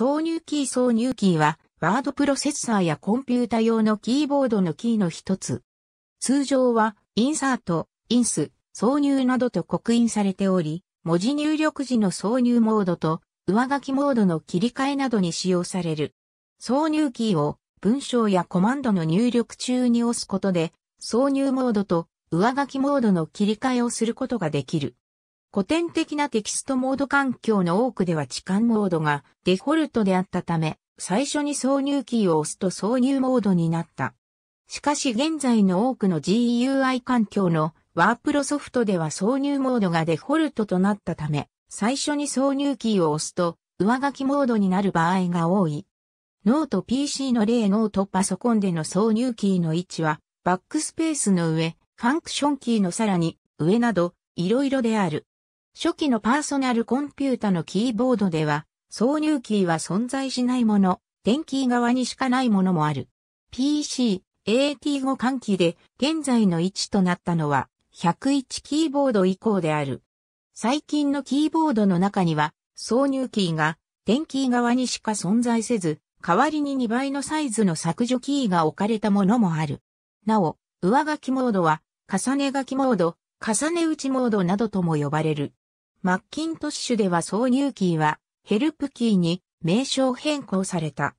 挿入キー挿入キーは、ワードプロセッサーやコンピュータ用のキーボードのキーの一つ。通常は、インサート、インス、挿入などと刻印されており、文字入力時の挿入モードと上書きモードの切り替えなどに使用される。挿入キーを文章やコマンドの入力中に押すことで、挿入モードと上書きモードの切り替えをすることができる。古典的なテキストモード環境の多くでは置換モードがデフォルトであったため、最初に挿入キーを押すと挿入モードになった。しかし現在の多くの GUI 環境のワープロソフトでは挿入モードがデフォルトとなったため、最初に挿入キーを押すと上書きモードになる場合が多い。ノート PC の例ノートパソコンでの挿入キーの位置はバックスペースの上、ファンクションキーのさらに上などいろいろである。初期のパーソナルコンピュータのキーボードでは、挿入キーは存在しないもの、電キー側にしかないものもある。PC、AT5 換気で現在の位置となったのは101キーボード以降である。最近のキーボードの中には挿入キーが電キー側にしか存在せず、代わりに2倍のサイズの削除キーが置かれたものもある。なお、上書きモードは重ね書きモード、重ね打ちモードなどとも呼ばれる。マッキントッシュでは挿入キーはヘルプキーに名称変更された。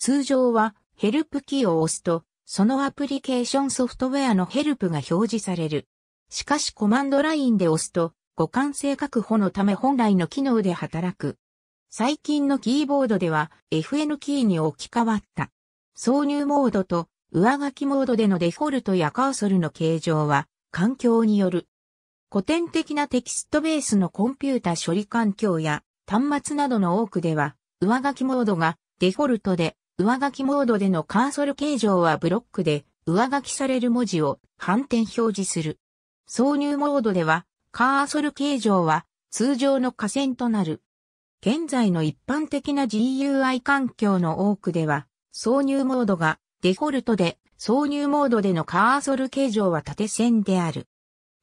通常はヘルプキーを押すと、そのアプリケーションソフトウェアのヘルプが表示される。しかしコマンドラインで押すと、互換性確保のため本来の機能で働く。最近のキーボードでは FN キーに置き換わった。挿入モードと上書きモードでのデフォルトやカーソルの形状は環境による。古典的なテキストベースのコンピュータ処理環境や端末などの多くでは、上書きモードがデフォルトで、上書きモードでのカーソル形状はブロックで、上書きされる文字を反転表示する。挿入モードでは、カーソル形状は通常の下線となる。現在の一般的な GUI 環境の多くでは、挿入モードがデフォルトで、挿入モードでのカーソル形状は縦線である。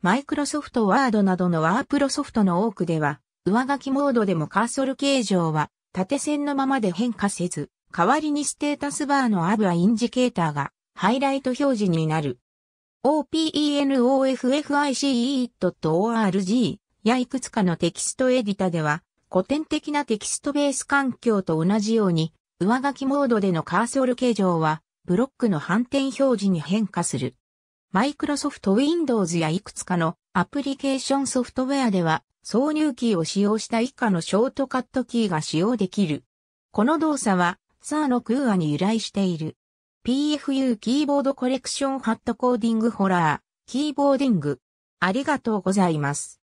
マイクロソフトワードなどのワープロソフトの多くでは、上書きモードでもカーソル形状は縦線のままで変化せず、代わりにステータスバーのアブアインジケーターがハイライト表示になる。openoffice.org やいくつかのテキストエディタでは、古典的なテキストベース環境と同じように、上書きモードでのカーソル形状は、ブロックの反転表示に変化する。マイクロソフト Windows やいくつかのアプリケーションソフトウェアでは挿入キーを使用した以下のショートカットキーが使用できる。この動作は SAR の空話に由来している。PFU キーボードコレクションハットコーディングホラー、キーボーディング。ありがとうございます。